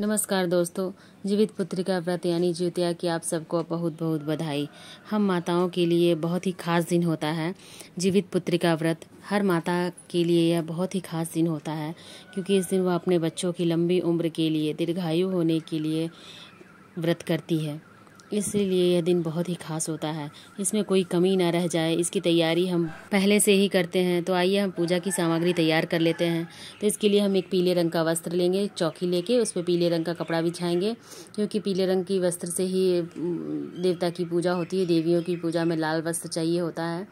नमस्कार दोस्तों जीवित पुत्रिका व्रत यानी ज्योतिया की आप सबको बहुत बहुत बधाई हम माताओं के लिए बहुत ही खास दिन होता है जीवित पुत्रिका व्रत हर माता के लिए यह बहुत ही खास दिन होता है क्योंकि इस दिन वह अपने बच्चों की लंबी उम्र के लिए दीर्घायु होने के लिए व्रत करती है इसलिए यह दिन बहुत ही खास होता है इसमें कोई कमी ना रह जाए इसकी तैयारी हम पहले से ही करते हैं तो आइए हम पूजा की सामग्री तैयार कर लेते हैं तो इसके लिए हम एक पीले रंग का वस्त्र लेंगे चौकी लेके उस पर पीले रंग का कपड़ा बिछाएंगे क्योंकि पीले रंग की वस्त्र से ही देवता की पूजा होती है देवियों की पूजा में लाल वस्त्र चाहिए होता है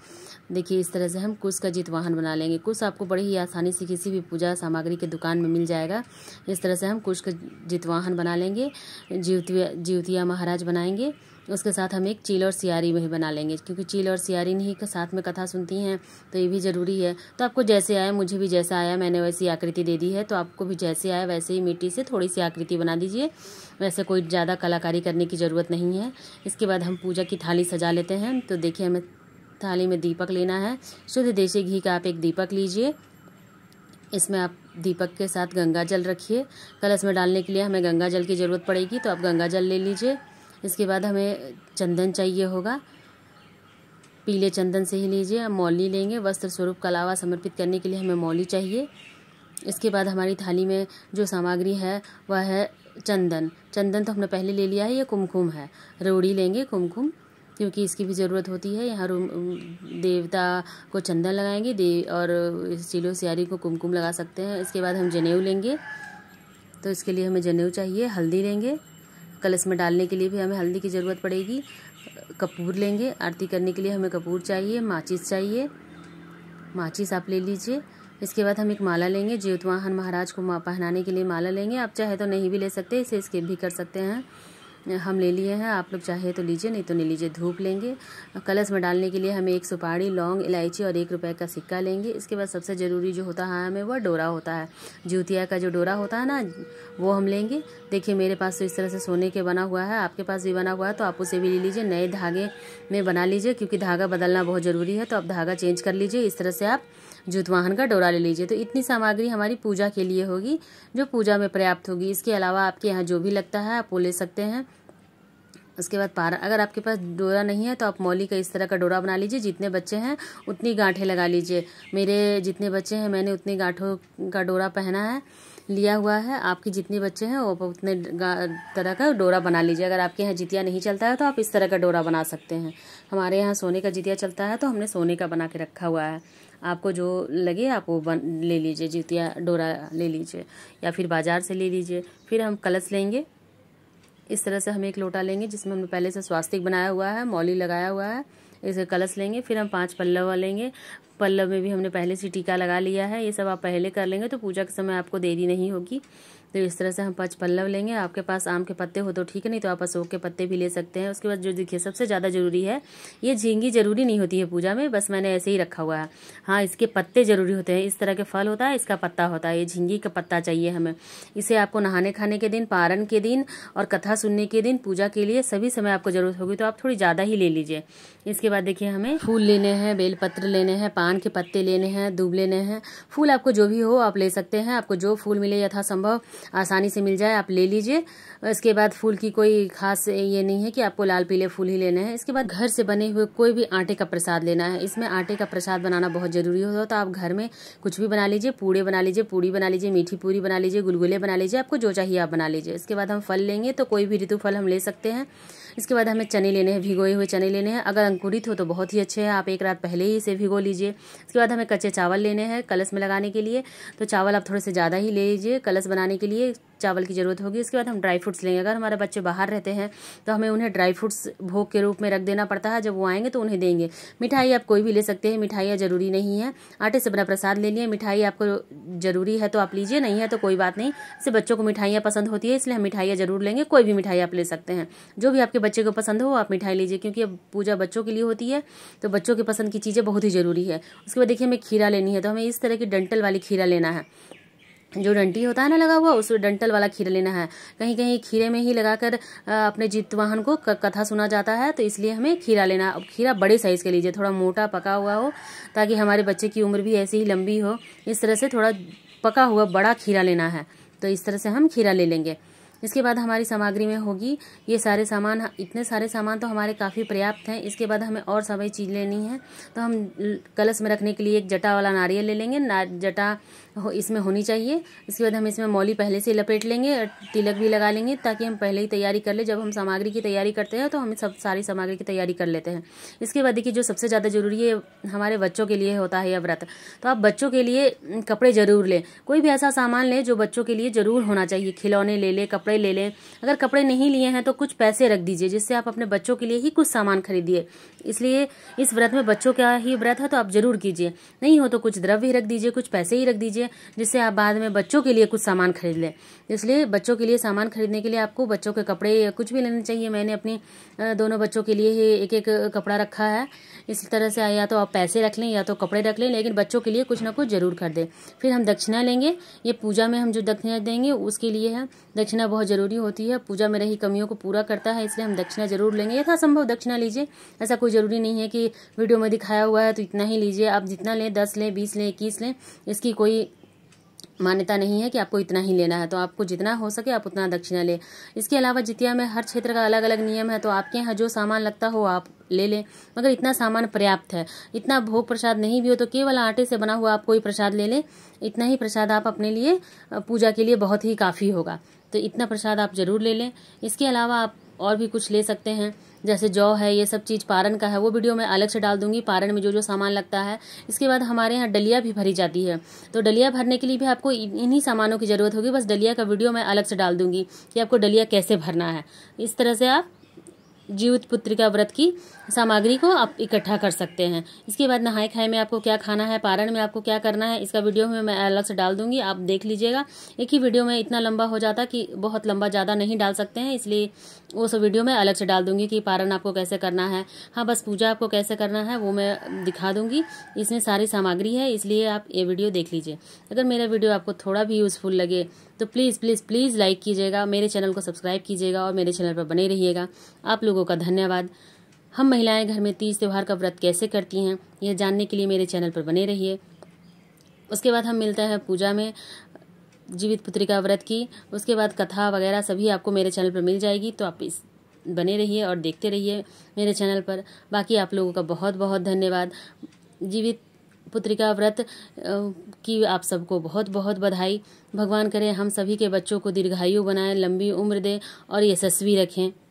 देखिए इस तरह से हम कुश का जित वाहन बना लेंगे कुश आपको बड़ी ही आसानी से किसी भी पूजा सामग्री के दुकान में मिल जाएगा इस तरह से हम कुश का जित वाहन बना लेंगे जीवतिया जीवतिया महाराज बनाएंगे लेंगे उसके साथ हम एक चील और सियारी भी बना लेंगे क्योंकि चील और सियारी नहीं के साथ में कथा सुनती हैं तो ये भी ज़रूरी है तो आपको जैसे आया मुझे भी जैसा आया मैंने वैसी आकृति दे दी है तो आपको भी जैसे आया वैसे ही मिट्टी से थोड़ी सी आकृति बना दीजिए वैसे कोई ज़्यादा कलाकारी करने की ज़रूरत नहीं है इसके बाद हम पूजा की थाली सजा लेते हैं तो देखिए हमें थाली में दीपक लेना है शुद्ध देशी घी का आप एक दीपक लीजिए इसमें आप दीपक के साथ गंगा जल रखिए कलश में डालने के लिए हमें गंगा जल की ज़रूरत पड़ेगी तो आप गंगा जल ले लीजिए इसके बाद हमें चंदन चाहिए होगा पीले चंदन से ही लीजिए हम मौली लेंगे वस्त्र स्वरूप कलावा समर्पित करने के लिए हमें मौली चाहिए इसके बाद हमारी थाली में जो सामग्री है वह है चंदन चंदन तो हमने पहले ले लिया है ये कुमकुम है रोड़ी लेंगे कुमकुम क्योंकि इसकी भी ज़रूरत होती है यहाँ देवता को चंदन लगाएंगे देव और चिलो सियारी को कुमकुम लगा सकते हैं इसके बाद हम जनेऊ लेंगे तो इसके लिए हमें जनेऊ चाहिए हल्दी लेंगे कल इसमें डालने के लिए भी हमें हल्दी की ज़रूरत पड़ेगी कपूर लेंगे आरती करने के लिए हमें कपूर चाहिए माचिस चाहिए माचिस आप ले लीजिए इसके बाद हम एक माला लेंगे ज्योतवाहन महाराज को पहनाने के लिए माला लेंगे आप चाहे तो नहीं भी ले सकते इसे स्किप भी कर सकते हैं हम ले लिए हैं आप लोग चाहे तो लीजिए नहीं तो नहीं लीजिए धूप लेंगे कलश में डालने के लिए हमें एक सुपारी लौंग इलायची और एक रुपए का सिक्का लेंगे इसके बाद सबसे ज़रूरी जो होता है हमें वह डोरा होता है जूतिया का जो डोरा होता है ना वो हम लेंगे देखिए मेरे पास तो इस तरह से सोने के बना हुआ है आपके पास भी बना हुआ है तो आप उसे भी ले लीजिए नए धागे में बना लीजिए क्योंकि धागा बदलना बहुत ज़रूरी है तो आप धागा चेंज कर लीजिए इस तरह से आप जुतवाहन का डोरा ले लीजिए तो इतनी सामग्री हमारी पूजा के लिए होगी जो पूजा में पर्याप्त होगी इसके अलावा आपके यहाँ जो भी लगता है आप वो ले सकते हैं उसके बाद पारा अगर आपके पास डोरा नहीं है तो आप मौली का इस तरह का डोरा बना लीजिए जितने बच्चे हैं उतनी गांठें लगा लीजिए मेरे जितने बच्चे हैं मैंने उतनी गांठों का डोरा पहना है लिया हुआ है आपके जितने बच्चे हैं वो उतने तरह का डोरा बना लीजिए अगर आपके यहाँ जितिया नहीं चलता है तो आप इस तरह का डोरा बना सकते हैं हमारे यहाँ सोने का जितिया चलता है तो हमने सोने का बना के रखा हुआ है आपको जो लगे आप वो बन ले लीजिए जितिया डोरा ले लीजिए या फिर बाज़ार से ले लीजिए फिर हम कलश लेंगे इस तरह से हम एक लोटा लेंगे जिसमें हमने पहले से स्वास्तिक बनाया हुआ है मौली लगाया हुआ है इसे कलश लेंगे फिर हम पांच पल्लव लेंगे पल्लव में भी हमने पहले से टीका लगा लिया है ये सब आप पहले कर लेंगे तो पूजा के समय आपको देरी नहीं होगी तो इस तरह से हम पाँच पल्लव लेंगे आपके पास आम के पत्ते हो तो ठीक है नहीं तो आप अशोक के पत्ते भी ले सकते हैं उसके बाद जो देखिए सबसे ज़्यादा ज़रूरी है ये झींगी ज़रूरी नहीं होती है पूजा में बस मैंने ऐसे ही रखा हुआ है हाँ इसके पत्ते ज़रूरी होते हैं इस तरह के फल होता है इसका पत्ता होता है ये झींगी का पत्ता चाहिए हमें इसे आपको नहाने खाने के दिन पारण के दिन और कथा सुनने के दिन पूजा के लिए सभी समय आपको ज़रूरत होगी तो आप थोड़ी ज़्यादा ही ले लीजिए इसके बाद देखिए हमें फूल लेने हैं बेलपत्र लेने हैं पान के पत्ते लेने हैं दूब लेने हैं फूल आपको जो भी हो आप ले सकते हैं आपको जो फूल मिले यथासंभव आसानी से मिल जाए आप ले लीजिए इसके बाद फूल की कोई खास ये नहीं है कि आपको लाल पीले फूल ही लेने हैं इसके बाद घर से बने हुए कोई भी आटे का प्रसाद लेना है इसमें आटे का प्रसाद बनाना बहुत ज़रूरी होता है तो आप घर में कुछ भी बना लीजिए पूड़े बना लीजिए पूड़ी बना लीजिए मीठी पूरी बना लीजिए गुलगुले बना लीजिए आपको जो चाहिए आप बना लीजिए इसके बाद हम फल लेंगे तो कोई भी ऋतु फल हम ले सकते हैं इसके बाद हमें चने लेने हैं भिगोए हुए चने लेने हैं अगर अंकुरित हो तो बहुत ही अच्छे हैं आप एक रात पहले ही इसे भिगो लीजिए इसके बाद हमें कच्चे चावल लेने हैं कलश में लगाने के लिए तो चावल आप थोड़े से ज़्यादा ही ले लीजिए कलश बनाने के लिए चावल की ज़रूरत होगी इसके बाद हम ड्राई फ्रूट्स लेंगे अगर हमारे बच्चे बाहर रहते हैं तो हमें उन्हें ड्राई फ्रूट्स भोग के रूप में रख देना पड़ता है जब वो आएंगे तो उन्हें देंगे मिठाई आप कोई भी ले सकते हैं मिठाइयाँ ज़रूरी नहीं है आटे से बना प्रसाद ले लिए मिठाई आपको ज़रूरी है तो आप लीजिए नहीं है तो कोई बात नहीं इससे बच्चों को मिठाइयाँ पसंद होती है इसलिए हम मिठाइयाँ ज़रूर लेंगे कोई भी मिठाई आप ले सकते हैं जो भी आपके बच्चे को पसंद हो आप मिठाई लीजिए क्योंकि अब पूजा बच्चों के लिए होती है तो बच्चों के पसंद की चीज़ें बहुत ही ज़रूरी है उसके बाद देखिए हमें खीरा लेनी है तो हमें इस तरह की डंटल वाली खीरा लेना है जो डंटी होता है ना लगा हुआ उस डंटल वाला खीरा लेना है कहीं कहीं खीरे में ही लगाकर अपने वाहन को कथा सुना जाता है तो इसलिए हमें खीरा लेना अब खीरा बड़े साइज़ के लीजिए थोड़ा मोटा पका हुआ हो ताकि हमारे बच्चे की उम्र भी ऐसी ही लंबी हो इस तरह से थोड़ा पका हुआ बड़ा खीरा लेना है तो इस तरह से हम खीरा ले लेंगे इसके बाद हमारी सामग्री में होगी ये सारे सामान इतने सारे सामान तो हमारे काफ़ी पर्याप्त हैं इसके बाद हमें और सभी चीज़ लेनी है तो हम कलश में रखने के लिए एक जटा वाला नारियल ले लेंगे ना जटा हो इसमें होनी चाहिए इसके बाद हम इसमें मौली पहले से लपेट लेंगे और तिलक भी लगा लेंगे ताकि हम पहले ही तैयारी कर ले जब हम सामग्री की तैयारी करते हैं तो हम सब सारी सामग्री की तैयारी कर लेते हैं इसके बाद देखिए जो सबसे ज़्यादा ज़रूरी है हमारे बच्चों के लिए होता है यह व्रत तो आप बच्चों के लिए कपड़े ज़रूर लें कोई भी ऐसा सामान लें जो बच्चों के लिए ज़रूर होना चाहिए खिलौने ले लें कपड़े ले लें अगर कपड़े नहीं लिए हैं तो कुछ पैसे रख दीजिए जिससे आप अपने बच्चों के लिए ही कुछ सामान खरीदिए इसलिए इस व्रत में बच्चों का ही व्रत है तो आप जरूर कीजिए नहीं हो तो कुछ द्रव्य ही रख दीजिए कुछ पैसे ही रख दीजिए जिससे आप बाद में बच्चों के लिए कुछ सामान खरीद लें इसलिए बच्चों के लिए सामान खरीदने के लिए आपको बच्चों के कपड़े या कुछ भी लेने चाहिए मैंने अपनी दोनों बच्चों के लिए ही एक एक कपड़ा रखा है इस तरह से या तो आप पैसे रख लें या तो कपड़े रख लें लेकिन बच्चों के लिए कुछ ना कुछ जरूर कर दें फिर हम दक्षिणा लेंगे ये पूजा में हम जो दक्षिणा देंगे उसके लिए है दक्षिणा बहुत ज़रूरी होती है पूजा में रही कमियों को पूरा करता है इसलिए हम दक्षिणा जरूर लेंगे यथासंभव दक्षिणा लीजिए ऐसा कोई ज़रूरी नहीं है कि वीडियो में दिखाया हुआ है तो इतना ही लीजिए आप जितना लें दस लें बीस लें इक्कीस लें इसकी कोई मान्यता नहीं है कि आपको इतना ही लेना है तो आपको जितना हो सके आप उतना दक्षिणा लें इसके अलावा जितिया में हर क्षेत्र का अलग अलग नियम है तो आपके यहाँ जो सामान लगता हो आप ले लें मगर इतना सामान पर्याप्त है इतना भोग प्रसाद नहीं भी हो तो केवल आटे से बना हुआ आप कोई प्रसाद ले लें इतना ही प्रसाद आप अपने लिए पूजा के लिए बहुत ही काफ़ी होगा तो इतना प्रसाद आप जरूर ले लें इसके अलावा आप और भी कुछ ले सकते हैं जैसे जौ है ये सब चीज़ पारण का है वो वीडियो मैं अलग से डाल दूंगी पारण में जो जो सामान लगता है इसके बाद हमारे यहाँ डलिया भी भरी जाती है तो डलिया भरने के लिए भी आपको इन्हीं सामानों की ज़रूरत होगी बस डलिया का वीडियो मैं अलग से डाल दूंगी कि आपको डलिया कैसे भरना है इस तरह से आप जीवित पुत्रिका व्रत की सामग्री को आप इकट्ठा कर सकते हैं इसके बाद नहाए खाए में आपको क्या खाना है पारण में आपको क्या करना है इसका वीडियो में मैं अलग से डाल दूंगी आप देख लीजिएगा एक ही वीडियो में इतना लंबा हो जाता कि बहुत लंबा ज़्यादा नहीं डाल सकते हैं इसलिए उस वीडियो में अलग से डाल दूंगी कि पारण आपको कैसे करना है हाँ बस पूजा आपको कैसे करना है वो मैं दिखा दूंगी इसमें सारी सामग्री है इसलिए आप ये वीडियो देख लीजिए अगर मेरा वीडियो आपको थोड़ा भी यूज़फुल लगे तो प्लीज़ प्लीज़ प्लीज़ लाइक कीजिएगा मेरे चैनल को सब्सक्राइब कीजिएगा और मेरे चैनल पर बने रहिएगा आप लोगों का धन्यवाद हम महिलाएं घर में तीज त्यौहार का व्रत कैसे करती हैं यह जानने के लिए मेरे चैनल पर बने रहिए उसके बाद हम मिलते हैं पूजा में जीवित पुत्रिका व्रत की उसके बाद कथा वगैरह सभी आपको मेरे चैनल पर मिल जाएगी तो आप इस बने रहिए और देखते रहिए मेरे चैनल पर बाकी आप लोगों का बहुत बहुत धन्यवाद जीवित पुत्रिका व्रत की आप सबको बहुत बहुत बधाई भगवान करें हम सभी के बच्चों को दीर्घायु बनाएं लंबी उम्र दें और यशस्वी रखें